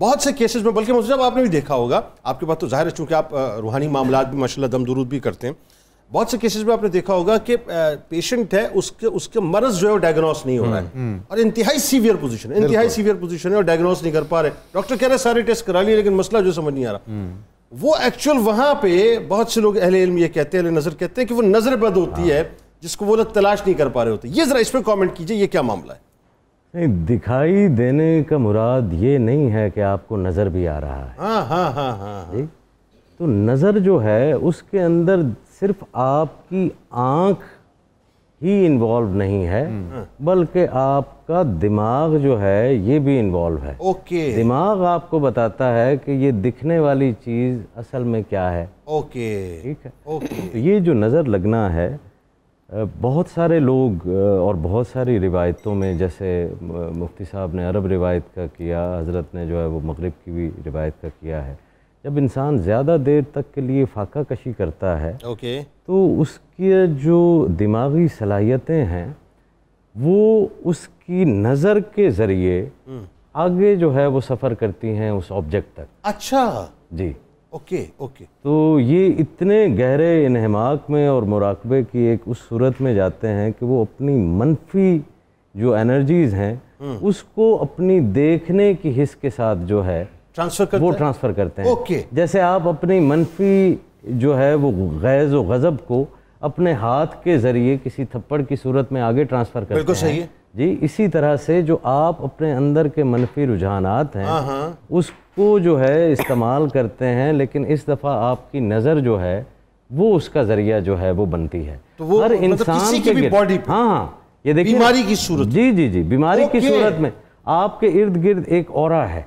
बहुत से केसेस में बल्कि मुझे आपने भी देखा होगा आपके पास तो जाहिर है चूंकि आप रूहानी मामला भी माशा दम दरूद भी करते हैं बहुत से केसेस में आपने देखा होगा कि पेशेंट है उसके उसके मर्ज जो है वो डायग्नोस नहीं हो रहा है हम्म, हम्म। और इंतहाई सीवियर पोजीशन है इंतहाई सीवियर पोजीशन है और डायग्नोस नहीं कर पा रहे डॉक्टर कह रहे हैं सारे टेस्ट करा लिए लेकिन मसला जो समझ नहीं आ रहा हम्म। वो एक्चुअल वहां पे बहुत से लोग अहले इल्म ये कहते हैं नज़र कहते हैं कि वो नज़रबद होती हाँ। है जिसको वो लोग तलाश नहीं कर पा रहे होते ये ज़रा इस पर कॉमेंट कीजिए ये क्या मामला है नहीं दिखाई देने का मुराद ये नहीं है कि आपको नज़र भी आ रहा है हाँ हाँ हाँ हाँ, हाँ। तो नज़र जो है उसके अंदर सिर्फ आपकी आंख ही इन्वॉल्व नहीं है हम्म। हाँ। बल्कि आपका दिमाग जो है ये भी इन्वॉल्व है ओके दिमाग आपको बताता है कि ये दिखने वाली चीज़ असल में क्या है ओके ठीक है ओके तो ये जो नज़र लगना है बहुत सारे लोग और बहुत सारी रिवायतों में जैसे मुफ्ती साहब ने अरब रिवायत का किया हज़रत ने जो है वो मगरब की भी रिवायत का किया है जब इंसान ज़्यादा देर तक के लिए फाका कशी करता है ओके तो उसके जो दिमागी सलाहियतें हैं वो उसकी नज़र के ज़रिए हम्म। आगे जो है वो सफ़र करती हैं उस ऑब्जेक्ट तक अच्छा जी ओके ओके तो ये इतने गहरे इनहमाक में और मुराकबे की एक उस सूरत में जाते हैं कि वो अपनी मनफी जो एनर्जीज़ हैं हम्म। उसको अपनी देखने की हिस्स के साथ जो है ट्रांसफ़र करते वो ट्रांसफ़र करते हैं ओके जैसे आप अपनी मनफी जो है वो गैज़ व गज़ब को अपने हाथ के ज़रिए किसी थप्पड़ की सूरत में आगे ट्रांसफ़र करते बिल्कुल सही है जी इसी तरह से जो आप अपने अंदर के मनफी रुझानात हैं हाँ, हाँ। उस उसको जो है इस्तेमाल करते हैं लेकिन इस दफ़ा आपकी नज़र जो है वो उसका ज़रिया जो है वो बनती है तो वो हर मतलब इंसान मतलब की बॉडी हाँ हाँ ये देखिए बीमारी की सूरत जी जी जी बीमारी की सूरत में आपके इर्द गिर्द एक और है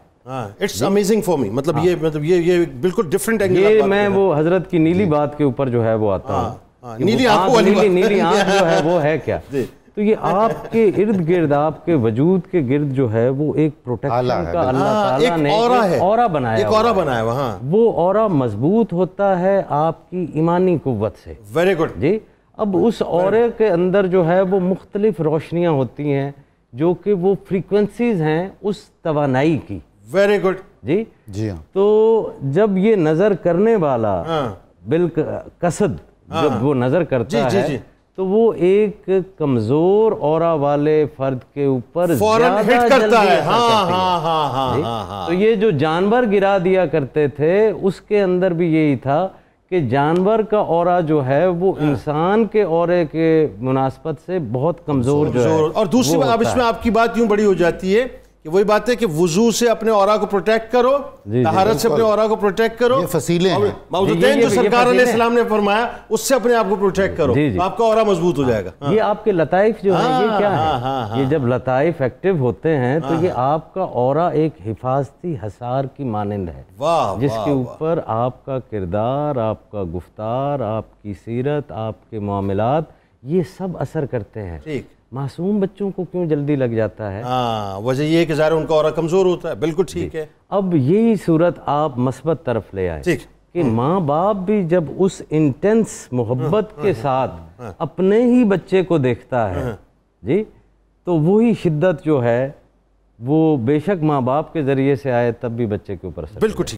इट्स अमेजिंग फॉर मी मतलब हाँ, ये मतलब ये ये बिल्कुल डिफरेंट एंगल ये मैं वो हजरत की नीली बात के ऊपर जो है वो आता हूँ हाँ, हाँ, नीली आंख नीली नीली आंख जो है वो है क्या तो ये आपके इर्द गिर्द आपके वजूद के गिर्द जो है वो एक प्रोटेक्शन का अल्लाह हाँ, ताला ने और बनाया एक और बनाया वहाँ वो और मजबूत होता है आपकी ईमानी कुत से वेरी गुड जी अब उस और के अंदर जो है वो मुख्तलिफ रोशनियाँ होती हैं जो कि वो फ्रीक्वेंसीज हैं उस तोानाई की वेरी गुड जी जी हाँ तो जब ये नज़र करने वाला हाँ। बिल्कुल कसद हाँ। जब वो नज़र करता है तो वो एक कमजोर और वाले फर्द के ऊपर फौरन हिट करता हाँ, है हाँ हाँ हाँ हाँ हाँ तो ये जो जानवर गिरा दिया करते थे उसके अंदर भी यही था कि जानवर का और जो है वो हाँ। इंसान के और के मुनासबत से बहुत कमजोर जो है और दूसरी बात अब इसमें आपकी बात यूं बड़ी हो जाती है कि वही बात है कि वजू से अपने औरा को प्रोटेक्ट करो तहारत से अपने औरा को प्रोटेक्ट करो फसीले मौजुद्दीन जो सरकार ने इस्लाम ने फरमाया उससे अपने आप को प्रोटेक्ट करो जी, जी, तो आपका औरा मजबूत हो जाएगा हाँ, ये आपके लताइफ जो है ये हाँ, क्या है हाँ, हाँ, ये जब लताइफ एक्टिव होते हैं तो ये आपका औरा एक हिफाजती हसार की मानंद है जिसके ऊपर आपका किरदार आपका गुफ्तार आपकी सीरत आपके मामलात ये सब असर करते हैं मासूम बच्चों को क्यों जल्दी लग जाता है हाँ, वजह ये कि ज़ाहिर उनका और कमज़ोर होता है बिल्कुल ठीक है अब यही सूरत आप मस्बत तरफ ले आए ठीक कि हम्म। माँ बाप भी जब उस इंटेंस मोहब्बत हम्म, के हम्म, साथ अपने ही बच्चे को देखता है जी तो वही शिद्दत जो है वो बेशक माँ बाप के ज़रिए से आए तब भी बच्चे के ऊपर बिल्कुल ठीक